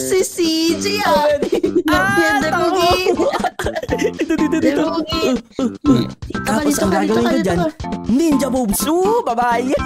si CJ ah! Ah, tango! Ito, dito, dito! Tapos ang gagawin ko dyan, Ninja Boobs! bye-bye!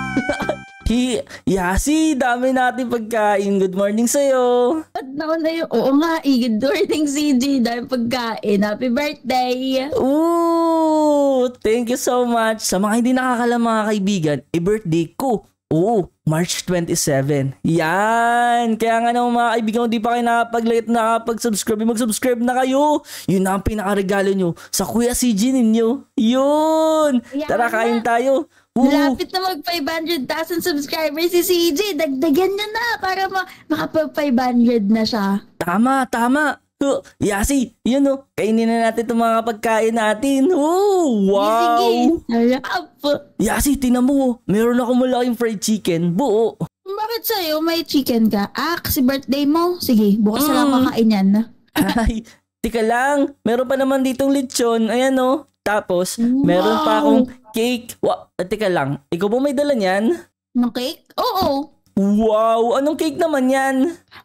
Hi, Yasi, dami natin pagkain. Good morning sa'yo. At naku na yun. Oo nga, eh. Good morning, CJ. Dami pagkain. Happy birthday. Ooh, thank you so much. Sa mga hindi nakakalam mga kaibigan, i-birthday eh, ko Oo, March 27. Yan! Kaya nga naman mga kaibigan, kung di pa kayo nakapag-like, nakapag-subscribe, mag-subscribe na kayo! Yun na ang pinakaregalo nyo sa Kuya CG ninyo. Yun! Yan Tara, kain tayo! Woo! Lapit na mag 500,000 subscribers si CG. Dagdagan nyo na para ma makapag 500 na siya. Tama, tama. Oh, Yasi, yun oh. Kainin na natin itong mga pagkain natin. Oh, wow! Sige, sarap. Yasi, tinan mo oh. Meron ako malaking fried chicken. Buo. Bakit sa'yo may chicken ka? Ah, kasi birthday mo. Sige, bukas na lang Mm. makain yan. Ay, tika lang. Meron pa naman ditong lechon. Ayan oh. Tapos, meron pa akong cake. Wa, teka lang. Ikaw ba may dala niyan? Ng cake? Oo. Wow! Anong cake naman yan?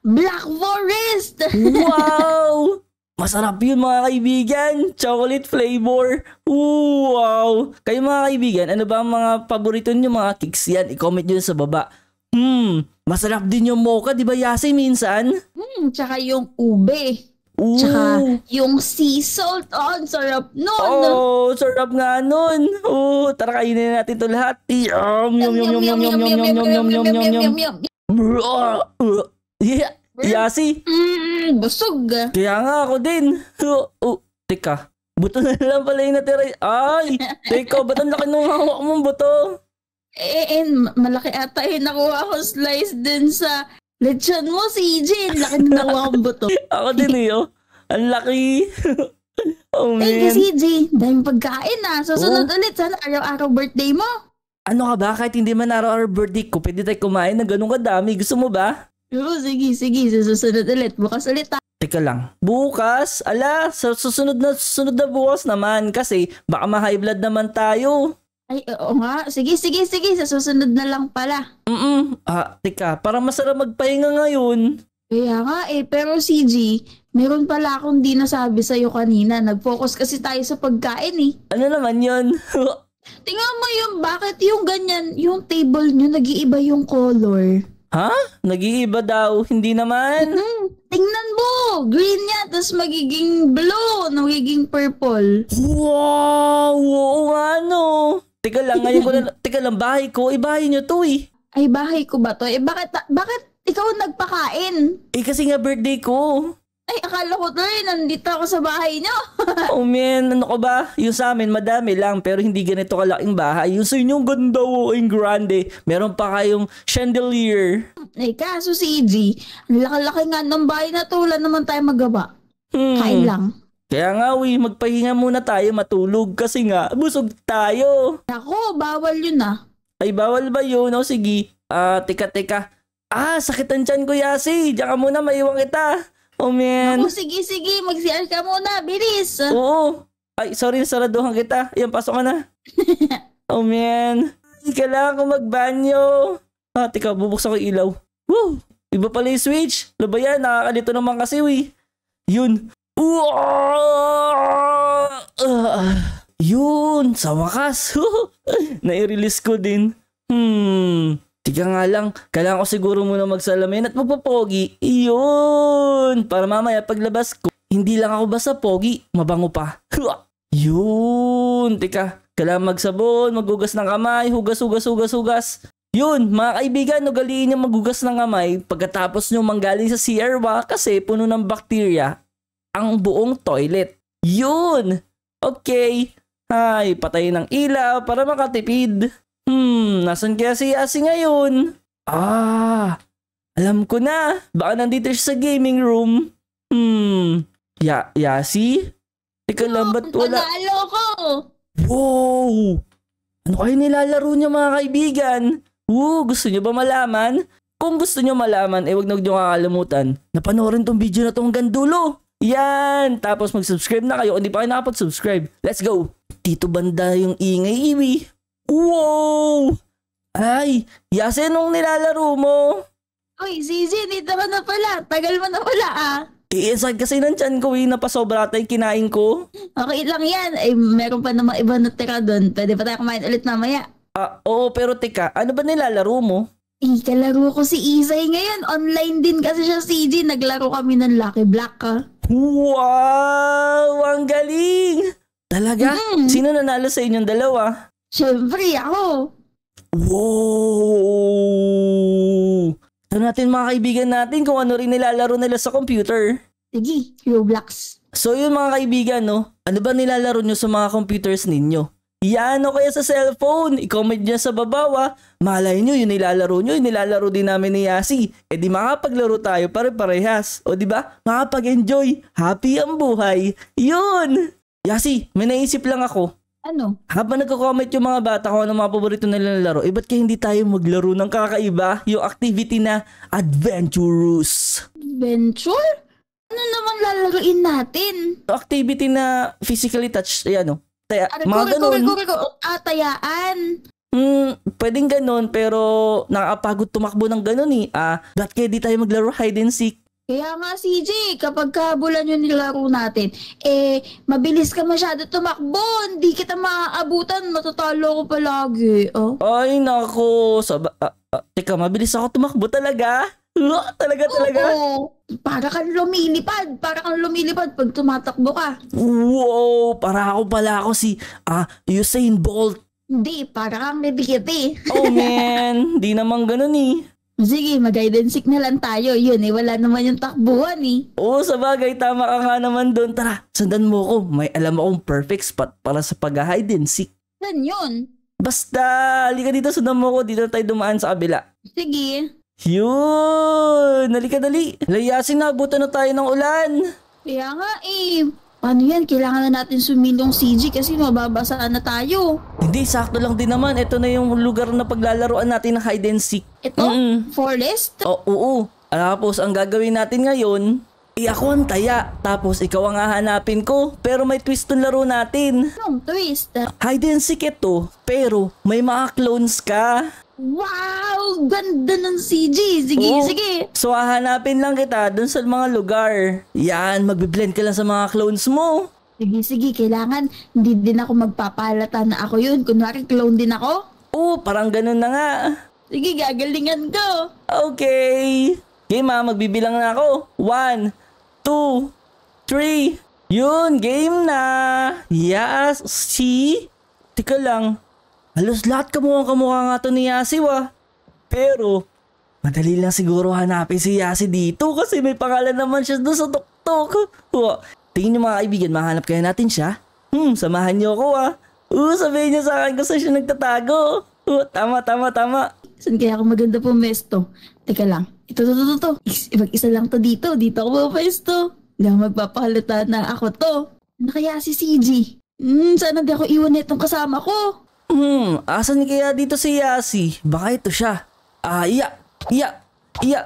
Black Forest! wow! Masarap yun mga kaibigan! Chocolate flavor! Ooh, wow! Kayo mga kaibigan, ano ba ang mga paborito nyo mga cakes yan? I-comment nyo sa baba. Hmm, masarap din yung mocha, di ba Yase minsan? Hmm, tsaka yung ube. Ooh. Tsaka yung sea salt, oh, ang sarap nun. Oh, sarap nga nun. Oh, tara kainin natin to lahat. Yum, yum, yum, yum, yum, yum, yum, yum, yum, yum, yum, yum, yum, yum. Yeah, yasi. Mm, busog. Kaya nga ako din. Oh, oh, teka. Buto na lang pala yung natira. Ay, teka, ba't ang laki nung hawak mong buto? Eh, eh, malaki ata yung Nakuha ko slice din sa Lechon mo si e Jin. Laki na nawa to. Ako din eh, oh. Ang laki. oh, man. Thank you, CJ. E Dahil pagkain ah. Susunod oh. ulit. Sana araw-araw birthday mo. Ano ka ba? Kahit hindi man araw-araw birthday ko, pwede tayo kumain na ganun kadami. Gusto mo ba? Oo, sige, sige. Susunod ulit. Bukas ulit ah. Teka lang. Bukas? Ala, sa susunod na susunod na bukas naman kasi baka ma-high blood naman tayo. Ay, oo nga. Sige, sige, sige. Sa susunod na lang pala. Mm-mm. Ah, teka. Parang masarap magpahinga ngayon. Kaya nga eh. Pero CG, meron pala akong di nasabi sa'yo kanina. Nag-focus kasi tayo sa pagkain eh. Ano naman yun? Tingnan mo yung bakit yung ganyan, yung table nyo nag-iiba yung color. ha? Nag-iiba daw. Hindi naman. Hmm, tingnan mo! Green niya, tapos magiging blue, magiging purple. Wow! Oo nga Teka lang, ngayon ko na, teka lang, bahay ko, eh bahay nyo to eh. Ay, bahay ko ba to? Eh, bakit, bakit ikaw nagpakain? Eh, kasi nga birthday ko. Ay, akala ko to eh, nandito ako sa bahay niyo. oh man, ano ko ba? Yung sa amin, madami lang, pero hindi ganito kalaking bahay. Yung sa inyo, ganda o, oh, yung grande. Meron pa kayong chandelier. Eh, kaso si EJ, ang laki-laki nga ng bahay na to, wala naman tayo magawa. Hmm. Kain lang. Kaya nga, uy, magpahinga muna tayo, matulog kasi nga, busog tayo. Ako, bawal yun ah. Ay, bawal ba yun? O sige, ah, uh, teka, teka. Ah, sakit ang tiyan ko, Yasi. Diyan ka muna, maiwan kita. Oh, man. Ako, sige, sige. Mag-CR ka muna. Bilis. Oo. Ay, sorry, saraduhan kita. Ayan, pasok ka na. oh, man. Kailangan ko magbanyo. Ah, teka, bubuksan ko ilaw. Woo! Iba pala yung switch. Ano ba yan? Nakakalito naman kasi, we. Yun yun, sa wakas. Nai-release ko din. Hmm, Tika nga lang, kailangan ko siguro muna magsalamin at magpapogi. Yun, Para mamaya paglabas ko, hindi lang ako basta pogi, mabango pa. Yun! Tika, kailangan magsabon, maghugas ng kamay, hugas, hugas, hugas, hugas. Yun, mga kaibigan, ugaliin niyo maghugas ng kamay pagkatapos niyo manggaling sa CR kasi puno ng bakterya ang buong toilet. Yun! Okay. Ay, patay ng ilaw para makatipid. Hmm, nasan kaya si Asi ngayon? Ah, alam ko na. Baka nandito siya sa gaming room. Hmm, ya Yasi? Ikaw oh, lang ba't wala? ko! Wow! Ano kayo nilalaro niya mga kaibigan? Woo, gusto niyo ba malaman? Kung gusto niyo malaman, eh wag na huwag niyo kakalimutan na panoorin tong video na tong gandulo. Yan! Tapos mag-subscribe na kayo. hindi pa kayo nakapag-subscribe, let's go! Tito Banda yung ingay-iwi. Wow! Ay, Yase nung nilalaro mo. Uy, Zizi, dito ka na pala. Tagal mo na pala, ah. Iinsan eh, kasi nandyan ko eh, napasobra tayo kinain ko. Okay lang yan. Eh, meron pa namang iba na tira doon. Pwede pa tayo kumain ulit mamaya. Ah, oo, pero teka, ano ba nilalaro mo? Eh, kalaro ko si Isay ngayon. Online din kasi siya, CG. Naglaro kami ng Lucky Black, ah. Wow! Ang galing! Talaga? Mm-hmm. Sino nanalo sa inyong dalawa? Siyempre, ako. Wow! Ito ano natin mga kaibigan natin kung ano rin nilalaro nila sa computer. Sige, Roblox. So yun mga kaibigan, no? Ano ba nilalaro nyo sa mga computers ninyo? Iano kayo sa cellphone. I-comment nyo sa babaw ha. Malay nyo, yun nilalaro nyo, yun nilalaro din namin ni Yasi. E di makapaglaro tayo pare-parehas. O di ba? Makapag-enjoy. Happy ang buhay. Yun! Yasi, may naisip lang ako. Ano? Habang nagko-comment yung mga bata kung ano mga paborito nilang laro, eh ba't kaya hindi tayo maglaro ng kakaiba? Yung activity na adventurous. Adventure? Ano naman lalaruin natin? Yung activity na physically touch, eh oh. ano, Taya, ano, mga ganun. Google, Google, Google. Ah, tayaan. Mm, pwedeng ganun, pero nakakapagod tumakbo ng ganun eh. Ah, ba't kaya di tayo maglaro hide and seek? Kaya nga CJ, kapag kabulan yung nilaro natin, eh, mabilis ka masyado tumakbo, hindi kita maaabutan, matatalo ko palagi, oh. Ay, nako, sab- uh, ah, uh, ah, teka, mabilis ako tumakbo talaga. Uh, talaga, talaga? Oo. Para kang lumilipad. Para kang lumilipad pag tumatakbo ka. Wow! Para ako pala ako si ah, Usain Bolt. Hindi, para kang nabigiti. oh man, di naman ganun eh. Sige, mag-guidance na lang tayo. Yun eh, wala naman yung takbuhan eh. Oo, sabagay. tama ka nga naman doon. Tara, sundan mo ko. May alam akong perfect spot para sa pag-hide and seek. Saan yun? Basta, halika dito, sundan mo ko. Dito tayo dumaan sa kabila. Sige. Yun! Nalika dali! Layasin na, buta na tayo ng ulan! Kaya nga eh, Paano yan? Kailangan na natin sumilong CG kasi mababasa na tayo. Hindi, sakto lang din naman. Ito na yung lugar na paglalaroan natin ng hide and seek. Ito? Mm-mm. Forest? O, oo. Tapos ang gagawin natin ngayon, eh ako ang taya. Tapos ikaw ang hahanapin ko. Pero may twist ng laro natin. Anong twist? Hide and seek ito, pero may mga clones ka. Wow! Ganda ng CG! Sige, Oo. sige! So, hahanapin lang kita dun sa mga lugar. Yan, magbiblend ka lang sa mga clones mo. Sige, sige. Kailangan hindi din ako magpapalata na ako yun. Kunwari, clone din ako. Oo, parang ganun na nga. Sige, gagalingan ko. Okay. Game ha, ah, magbibilang na ako. One, two, three. Yun, game na. Yes, see? Teka lang. Halos lahat kamukhang kamukha nga to ni Yasiw ah. Pero, madali lang siguro hanapin si Yasi dito kasi may pangalan naman siya doon sa tuktok. Oh, tingin niyo mga kaibigan, mahanap kaya natin siya? Hmm, samahan niyo ako ah. Oo, uh, sabihin niyo sa akin kung siya nagtatago. uh, tama, tama, tama. Saan kaya ako maganda po mesto? Teka lang, ito, to, to, to, Ibag-isa lang to dito. Dito ako pumesto. Hindi ako magpapahalata na ako to. Ano kaya si CG? Hmm, sana di ako iwan na itong kasama ko. Hmm, asan kaya dito si Yasi? Baka ito siya. Ah, iya, iya, iya,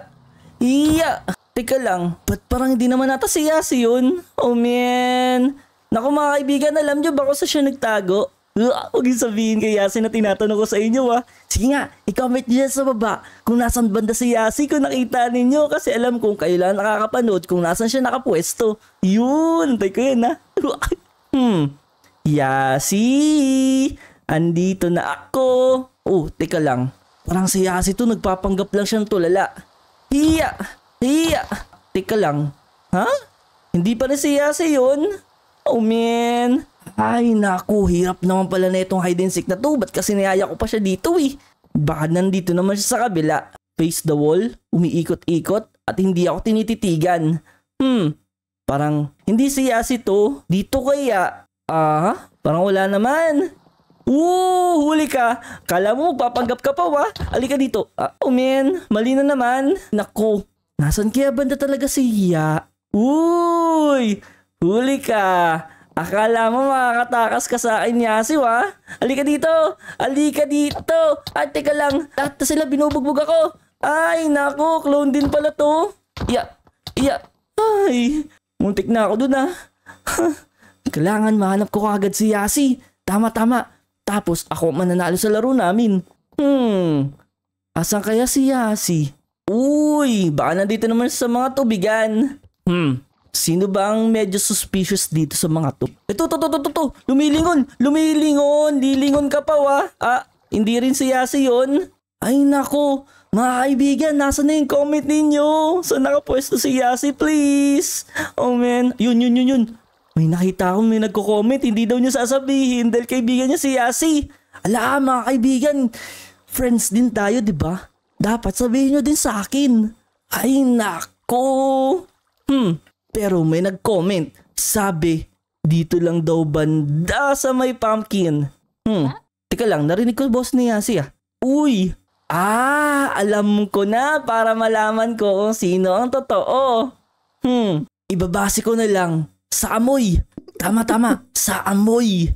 iya. Teka lang, ba't parang hindi naman ata si Yasi yun? Oh man. Naku mga kaibigan, alam nyo ba kung sa siya nagtago? Huwag yung sabihin kay Yasi na tinatanong ko sa inyo ah. Sige nga, i-comment nyo sa baba kung nasan banda si Yasi kung nakita ninyo kasi alam kung kayo lang nakakapanood kung nasan siya nakapwesto. Yun, antay ko yun ah. hmm, Yasi! Andito na ako! Oh, teka lang. Parang si Yasi to nagpapanggap lang siya siyang tulala. Hiya! Hiya! Teka lang. Ha? Hindi pa na si Yasi yun? Oh man! Ay naku, hirap naman pala na itong hide and seek na to. Ba't kasi niyaya ko pa siya dito eh? Baka nandito naman siya sa kabila. Face the wall, umiikot-ikot, at hindi ako tinititigan. Hmm, parang hindi si Yasi to. Dito kaya? Ah, parang wala naman. Ooh, huli ka. Kala mo magpapanggap ka pa wa? Alika dito. Ah, oh man, mali na naman. Naku, Nasaan kaya banda talaga si Hiya? Uy, huli ka. Akala mo makakatakas ka sa akin, Yasi, wa? Alika dito! Alika dito! At teka lang, lahat sila binubugbog ako. Ay, nako, clone din pala to. Iya, iya, ay. Muntik na ako dun, ah. Kailangan mahanap ko kagad si Yasi. Tama, tama. Tapos ako mananalo sa laro namin. Hmm, asan kaya si Yasi? Uy, baka nandito naman sa mga tubigan. Hmm, sino ba ang medyo suspicious dito sa mga to? Ito, to, to, to, to, lumilingon, lumilingon, lilingon ka pa wa. Ah, hindi rin si Yasi yon. Ay nako, mga kaibigan, nasa na yung comment ninyo? Saan nakapwesto si Yasi, please? Oh man, yun, yun, yun, yun. May nakita akong may nagko-comment, hindi daw niya sasabihin dahil kaibigan niya si Yasi. Ala, mga kaibigan, friends din tayo, di ba? Dapat sabihin niyo din sa akin. Ay, nako. Hmm, pero may nag-comment. Sabi, dito lang daw banda sa may pumpkin. Hmm, teka lang, narinig ko boss ni Yasi ah. Uy, ah, alam ko na para malaman ko kung sino ang totoo. Hmm, ibabase ko na lang sa amoy. Tama, tama. sa amoy.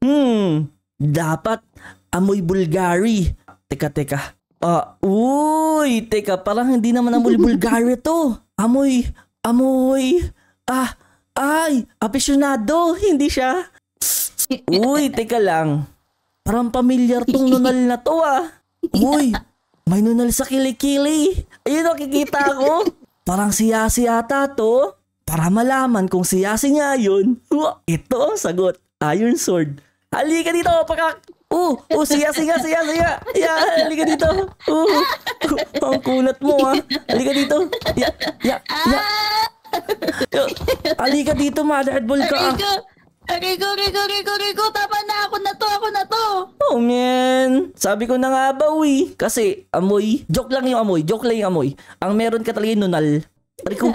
Hmm. Dapat amoy Bulgari. Teka, teka. Ah, uh, uy, teka, parang hindi naman amoy Bulgari to. Amoy, amoy. Ah, ay, apesyonado. Hindi siya. Uy, teka lang. Parang pamilyar tong nunal na to ah. Uy, may nunal sa kilikili. Ayun, nakikita ko. Parang siya-siya to para malaman kung siyasi niya yun. Ito ang sagot, Iron Sword. Halika dito, pakak! Oh, oh, siya, siya, siya, siya. Ya, halika dito. Oh, oh, ang kulat mo, ha. Ah. Halika dito. Ya, ya, ya. Oh, halika dito, mother ball ka. Halika. Ah. Rico, Rico, Rico, Rico, tama na ako na to, ako na to. Oh man, sabi ko na nga ba uwi. Kasi amoy, joke lang yung amoy, joke lang yung amoy. Ang meron ka talaga yung nunal. Ko,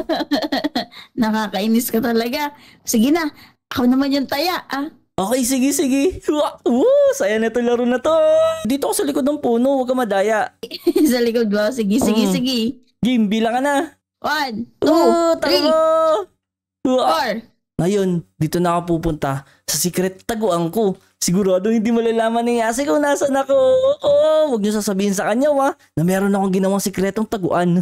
nakakainis ka talaga. Sige na, ako naman yung taya, ah. Okay, sige, sige. Woo! Saya na itong laro na to. Dito ako sa likod ng puno, huwag ka madaya. sa likod ba? Sige, sige, mm. sige. Game, bilang ka na. One, two, Ooh, three, four. Ngayon, dito na ako pupunta sa secret taguan ko. Sigurado hindi malalaman ni Yase kung nasan ako. Oo, oh, wag niyo sasabihin sa kanya wa na meron akong ginawang sikretong taguan.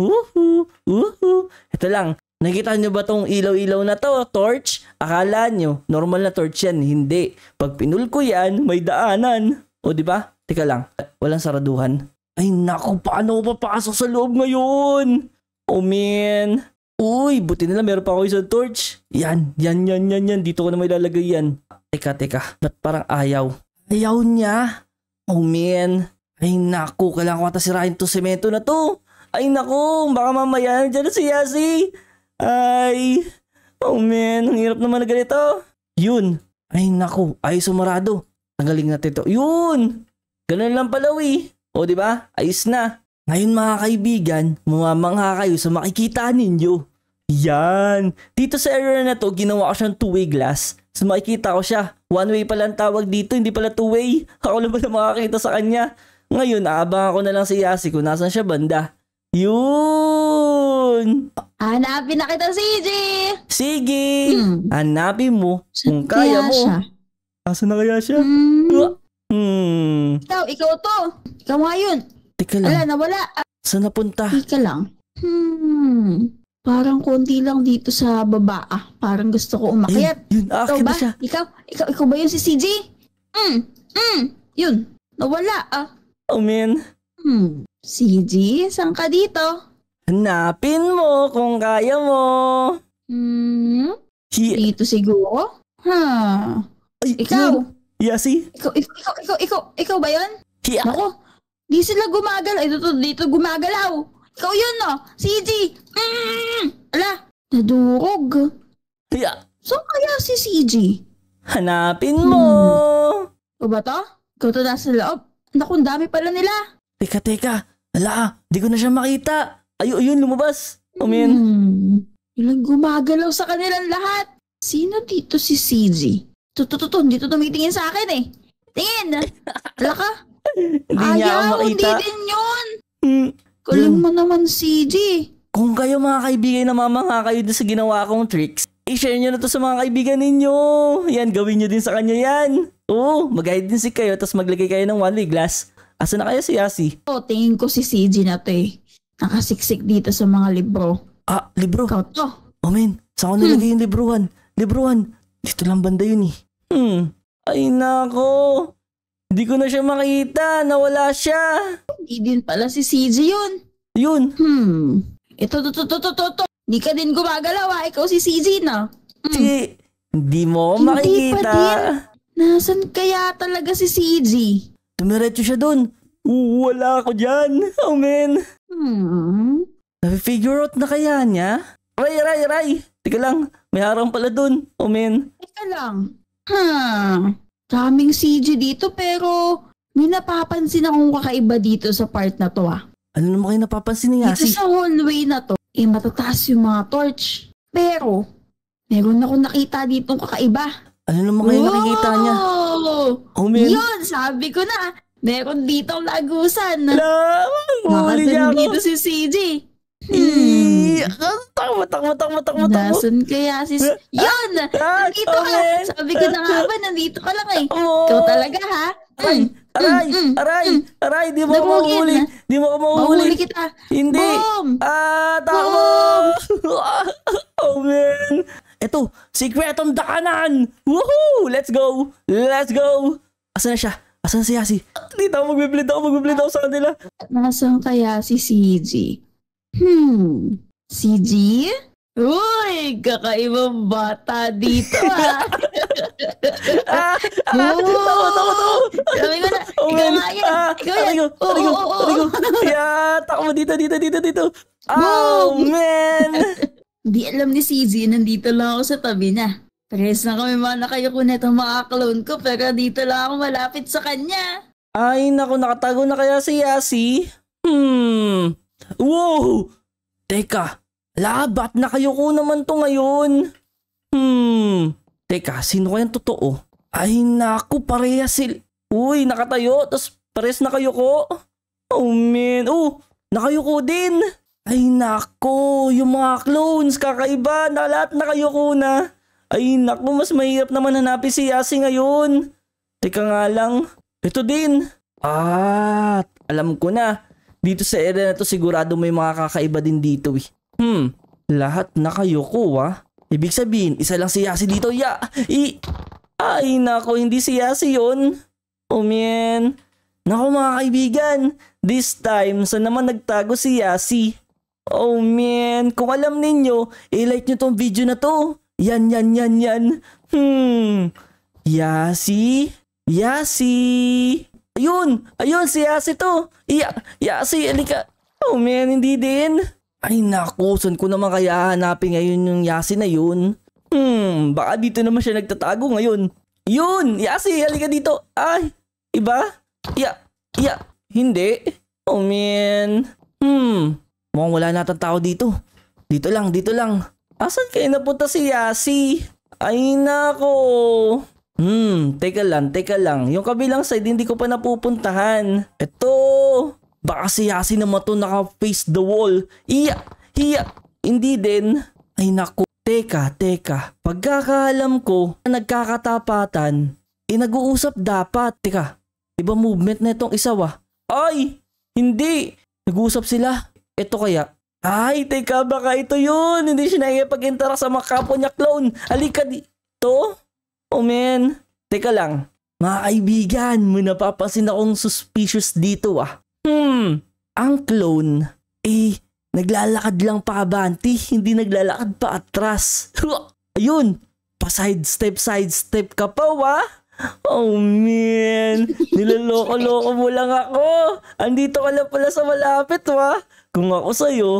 Woohoo! Woohoo! Ito lang, Nakita niyo ba tong ilaw-ilaw na to, torch? Akala niyo, normal na torch yan. Hindi. Pag pinul ko yan, may daanan. O di ba? Teka lang, walang saraduhan. Ay nako, paano ko papasok sa loob ngayon? Oh man. Uy, buti nila meron pa ako isang torch. Yan, yan, yan, yan, yan. Dito ko na may lalagay yan teka, teka, ba't parang ayaw? Ayaw niya? Oh man, ay naku, kailangan ko ata sirahin to semento na to. Ay naku, baka mamaya nandiyan na si Yasi. Ay, oh man, ang hirap naman na ganito. Yun, ay naku, ay sumarado. Tanggalin natin to. Yun! Ganun lang pala we. O di ba? Ayos na. Ngayon mga kaibigan, mamamangha kayo sa makikita ninyo. Yan! Dito sa area na to, ginawa ko siyang two-way glass. So makikita ko siya. One-way pala ang tawag dito, hindi pala two-way. Ako lang pala makakita sa kanya. Ngayon, aabangan ko na lang si Yasi kung nasan siya banda. Yun! Hanapin na kita, CJ! Sige! Hmm. Hanapin mo kung kaya, kaya mo. Siya? Nasaan na kaya siya? Hmm. hmm. Ikaw, ikaw to! Ikaw nga yun! Teka lang. Wala, nawala. Saan napunta? Teka lang. Hmm. Parang konti lang dito sa baba. Ah, parang gusto ko umakyat. Ayun, yun, aakyat ba? na siya. Ikaw? Ikaw, ikaw ba yun si CJ? Mm, mm, yun. Nawala ah. Oh man, Hmm, CJ, saan ka dito? hanapin mo kung kaya mo. Hmm, Hi- dito siguro? Ha, Ay, ikaw? yun. Yasi? Ikaw, ikaw, ikaw, ikaw, ikaw, ba yun? Hiya. Ako, di sila gumagalaw. Ay, dito, dito gumagalaw. Ikaw yun, no? Ah. CJ! Mm! Ala, nadurog. Yeah. Saan kaya si CJ? Hanapin mo! Hmm. O ba to? Ikaw to nasa loob. Naku, dami pala nila. Teka, teka. Ala, ah. di ko na siya makita. Ayo, yun, lumabas. Umin. Hmm. Ilang gumagalaw sa kanilang lahat. Sino dito si CJ? Tutututo, hindi to tumitingin sa akin eh. Tingin! Ala ka! hindi niya ako makita. Hindi din yun! Mm. Galing mo naman, CJ. Kung kayo mga kaibigan na mamanga kayo din sa ginawa kong tricks, i-share nyo na to sa mga kaibigan ninyo. Yan, gawin nyo din sa kanya yan. Oo, mag-guide din si kayo, tapos maglagay kayo ng one-way glass. Asa na kaya si Yasi? Oo, oh, tingin ko si CJ na to eh. Nakasiksik dito sa mga libro. Ah, libro? Ikaw to. Oh man, saan ko hmm. nilagay hmm. yung libruan? Libruhan, dito lang banda yun eh. Hmm, ay nako. Hindi ko na siya makita. Nawala siya. Hindi din pala si CJ yun. Yun. Hmm. Ito, to, to, to, to, to, Hindi ka din gumagalaw ha. Ah. Ikaw si CJ na. Hmm. Sige. Hindi mo Hindi makikita. Hindi pa din. Nasaan kaya talaga si CJ? Tumiretso siya dun. Uh, wala ako dyan. Oh, man. Hmm. figure out na kaya niya? Ray, Ray, Ray! Teka lang, may harang pala dun. Oh, man. Teka lang. Hmm. Daming CG dito pero may napapansin akong kakaiba dito sa part na to ah. Ano naman kayo napapansin ni Yasi? Dito sa hallway na to, eh matataas yung mga torch. Pero, meron akong nakita dito kakaiba. Ano naman kayo Whoa! nakikita niya? Oh, man. Yun, sabi ko na. Meron dito ang lagusan. Hello! Nakatun dito si CJ. Hmm. Takbo, takbo, takbo, takbo, takbo. Nasun kaya sis? Eh, Yun! Ah, nandito ka! Okay. Sabi ko na nga ba, nandito ka lang eh. Oh. Ikaw talaga ha? Aray, mm, aray, mm, aray, hmm. aray, di mo ako mahuhuli. Di mo ako mahuhuli. Mahuhuli kita. Hindi. Boom! Ah, takbo! oh man. Eto, sikretong dakanan! Woohoo! Let's go! Let's go! Asan na siya? Asan si Yasi? Dito ako magbiblid ako, magbiblid ako sa kanila. Nasaan kaya si CG? Hmm, si Uy, kakaibang bata dito ah. ah, ah, tawa, tawa, tawa. Sabi ko na, ikaw nga ah, yan, ikaw yan. Oo, oo, oo. Yeah, takbo dito, dito, dito, dito. Oh, man. Di alam ni CZ, nandito lang ako sa tabi na. Pares na kami mana kayo kung neto makaklone ko, pero dito lang ako malapit sa kanya. Ay, naku, nakatago na kaya si Yasi? Hmm, Wow! Teka, labat na kayo ko naman to ngayon. Hmm, teka, sino kayang totoo? Ay naku, pareha sil... Uy, nakatayo, tapos pares na kayo ko. Oh man, oh, nakayo ko din. Ay nako, yung mga clones, kakaiba, na lahat na kayo ko na. Ay nako, mas mahirap naman hanapin si Yasi ngayon. Teka nga lang, ito din. Ah, alam ko na. Dito sa area na to sigurado may mga kakaiba din dito eh. Hmm, lahat na kayo ko ah. Ibig sabihin, isa lang si Yasi dito. Ya! I... Ay nako, hindi si Yasi yun. Oh man. Nako mga kaibigan, this time sa naman nagtago si Yasi. Oh man, kung alam ninyo, i-like nyo tong video na to. Yan, yan, yan, yan. Hmm. Yasi? Yasi? Ayun! Ayun! Si Yasi to! Ya, Yasi! Alika! Oh man, hindi din! Ay naku, saan ko naman kaya hanapin ngayon yung Yasi na yun? Hmm, baka dito naman siya nagtatago ngayon. Yun! Yasi! Halika dito! Ay! Iba? Ya! Ya! Hindi! Oh man! Hmm, mukhang wala natang tao dito. Dito lang, dito lang. Asan kayo napunta si Yasi? Ay nako! Hmm, teka lang, teka lang. Yung kabilang side hindi ko pa napupuntahan. Ito, baka si Yasi naman to naka-face the wall. Iya, iya, hindi din. Ay naku, teka, teka. Pagkakaalam ko na nagkakatapatan, eh uusap dapat. Teka, iba movement na itong isa wa. Ay, hindi. Nag-uusap sila. Ito kaya, ay, teka, baka ito yun. Hindi siya nakikipag-interact sa mga kapwa niya clone. Alika dito. Oh man, teka lang. Mga kaibigan, may napapansin akong suspicious dito ah. Hmm, ang clone, eh, naglalakad lang pa abanti, hindi naglalakad pa atras. Ayun, pa side step, side step ka pa wa? Ah. Oh man, niloloko-loko mo lang ako. Andito ka lang pala sa malapit wa. Ah. Kung ako sa'yo,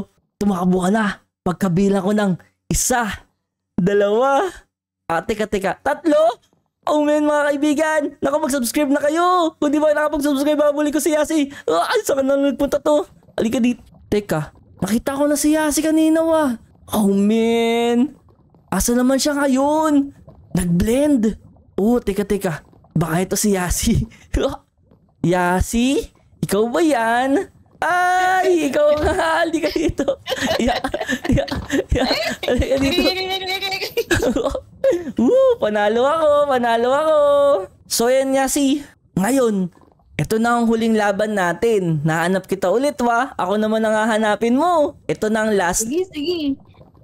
tumakbo ka na. Pagkabilang ko ng isa, dalawa, Ah, teka, teka. Tatlo? Oh man, mga kaibigan, naku mag-subscribe na kayo. Kung di ba nakapag-subscribe, babuli ko si Yasi. Ah, ay, saan na nagpunta to? Halika dito. Teka, makita ko na si Yasi kanina wah. Oh man, asa naman siya ngayon? Nag-blend. Oh, teka, teka. Baka ito si Yasi. Yasi? Ikaw ba yan? Ay, ah, ikaw nga, hindi ka dito. Yeah, yeah, yeah. Halika dito. Woo, panalo ako, panalo ako. So yan nga si, ngayon, ito na ang huling laban natin. Nahanap kita ulit wa. Ako naman ang hahanapin mo. Ito na ang last. Sige, sige.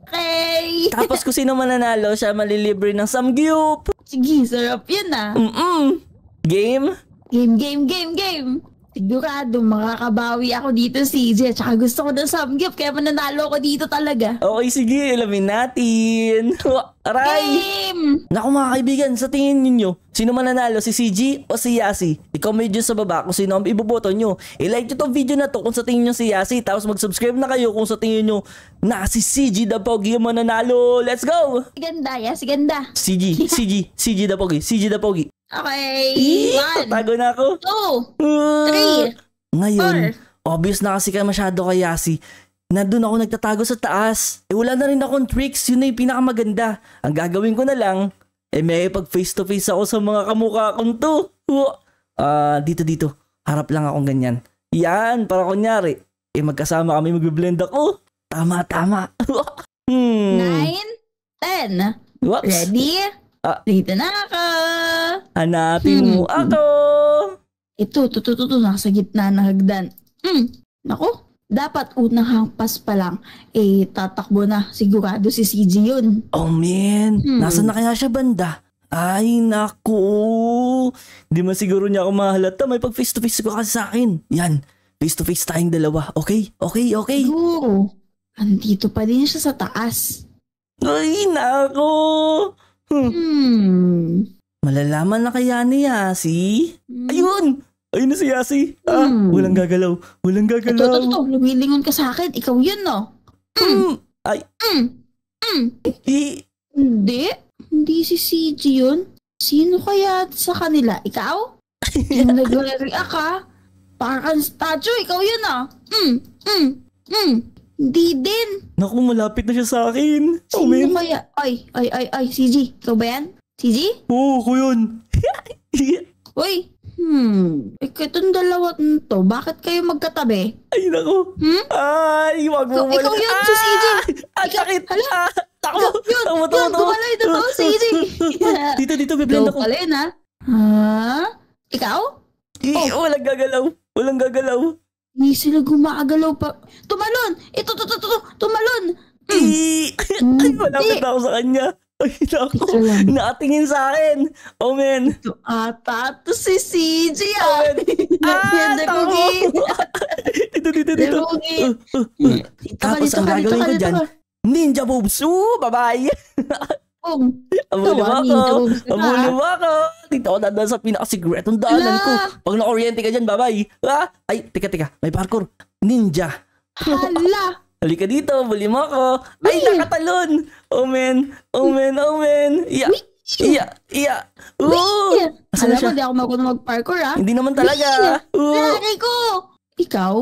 Okay. Tapos kung sino mananalo, siya malilibre ng samgyup. Sige, sarap yan ah. Mm-mm. Game? Game, game, game, game. Sigurado, makakabawi ako dito, CJ. Tsaka gusto ko ng samgyup, kaya mananalo ako dito talaga. Okay, sige. Alamin natin. Aray! Game! Naku mga kaibigan, sa tingin ninyo, sino mananalo, si CJ o si Yasi? I-comment nyo sa baba kung sino ang iboboto nyo. I-like nyo tong video na to kung sa tingin nyo si Yasi, tapos mag-subscribe na kayo kung sa tingin nyo na si CJ the Pogi yung mananalo. Let's go! Si ganda, Yasi, ganda. CJ, CJ, CJ the Pogi, CJ the Pogi. Okay. Eee, one. Tago na ako. Two. Uh, three. Ngayon, four. obvious na kasi ka masyado kay Yasi. na doon ako nagtatago sa taas. Eh wala na rin akong tricks. Yun na yung pinakamaganda. Ang gagawin ko na lang, eh may pag face to face ako sa mga kamukha kong to. Ah, uh, dito dito. Harap lang akong ganyan. Yan, para kunyari. Eh magkasama kami magbe-blend ako. Tama, tama. hmm. Nine, ten. Whoops. Ready? Ah, dito na ka! Hanapin hmm. mo ako! Ito, tutututo, nasa gitna ng hagdan. Hmm, nako, dapat unang hampas pa lang, eh tatakbo na. Sigurado si CJ yun. Oh man, hmm. nasa na kaya siya banda? Ay naku, di man siguro niya ako mahalata. May pag face to face ko kasi sa akin. Yan, face to face tayong dalawa. Okay, okay, okay. Siguro, andito pa din siya sa taas. Ay naku, Hmm. Malalaman na kaya ni Yasi? Hmm. Ayun! Ayun na si Yasi! Ah, hmm. walang gagalaw. Walang gagalaw. Ito, ito, ito. Lumilingon ka sa akin. Ikaw yun, no? Mm. Ay. Mm. Mm. Hindi. Hindi? Hindi si CG yun? Sino kaya sa kanila? Ikaw? yung nagre-react ka? Parang statue. Ikaw yun, ah. Mm. Mm. Mm. Hindi din. Naku, malapit na siya sa akin. Oh, Sino man. kaya? Ay, ay, ay, ay, CG. Ikaw ba yan? CG? Oo, ako yun. Uy, hmm. Ikitong eh, dalawa to, bakit kayo magkatabi? Ay, naku. Hmm? Ay, wag mo oh, Ikaw, mali- ikaw yun, si CG. Ah, ah, Ikaw- sakit. Hala. Ah, takbo. Yun, yun, Takbo, yun, gumalay, totoo, CG. Dito, dito, biblend Ikaw ako. pala yun, ha? Ha? Ikaw? Eh, oh. walang gagalaw. Walang gagalaw. Hindi sila gumagalaw pa. Tumalon! Ito, to, to, to, tumalon! Mm. Ay, malapit Di. ako sa kanya. Ay, naku. Nakatingin sa akin. Oh, man. Ito ata, ah. ah, ito si CJ ah! Ah, tao. Dito, dito, dito. Tapos ang gagawin ko dyan, ninja boobs. Oo, bye-bye. Pong, Abulo ah, ako. ninja diba? ako. Nakita ko dadaan sa pinakasigretong daanan ko. Pag nakuryente ka dyan, babay. Ha? Ay, teka, teka. May parkour. Ninja. Hala! Halika dito, buli mo ako. Ay, Wee! nakatalon! Oh, man. Oh, man. Oh, man. Yeah. Wee! Iya, iya. Oo! Alam mo, di ako marunong mag-parkour, ha? Ah. Hindi naman talaga. Oo! Nanay ko! Ikaw?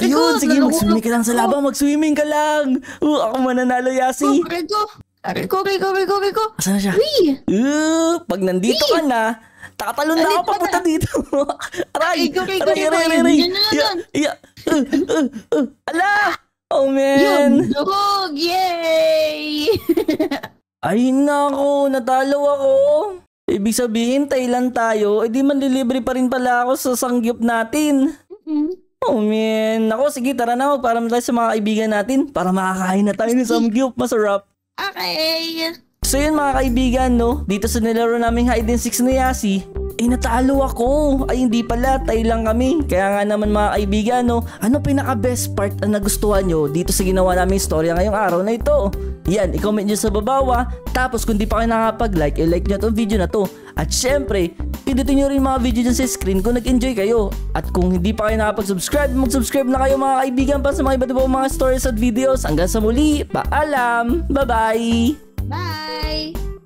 Ayun, sige, mag-swimming ka lang sa laban, Mag-swimming ka lang. Oo, ako mananalo, Yasi. Oh, Aray ko, aray ko, aray ko, aray Asan na siya? Uy! Uh, pag nandito Uy! ka na, Takatalon na ako papunta dito. aray, aray, aray, aray, aray. aray. Yeah, yeah. Uh, uh, uh, Ala! Oh, man. Yung dog! Yay! Ay, nako. Natalo ako. Ibig sabihin, Thailand tayo. Eh, di man lilibre pa rin pala ako sa sangyup natin. Mm-hmm. Oh, man. Ako, sige, tara na. Para tayo sa mga kaibigan natin. Para makakain na tayo ng sangyup. Masarap. Okay. So yun mga kaibigan, no? Dito sa nilaro naming hide and seek na Yasi, eh natalo ako. Ay hindi pala, tay lang kami. Kaya nga naman mga kaibigan, no, ano pinaka best part na nagustuhan nyo dito sa ginawa naming storya ngayong araw na ito? Yan, i-comment nyo sa babawa. Tapos kung di pa kayo nakapag-like, i-like nyo itong video na to. At syempre, pindutin nyo rin mga video dyan sa screen kung nag-enjoy kayo. At kung hindi pa kayo nakapag-subscribe, mag-subscribe na kayo mga kaibigan para sa mga iba't ibang mga stories at videos. Hanggang sa muli, paalam! Bye-bye! Bye!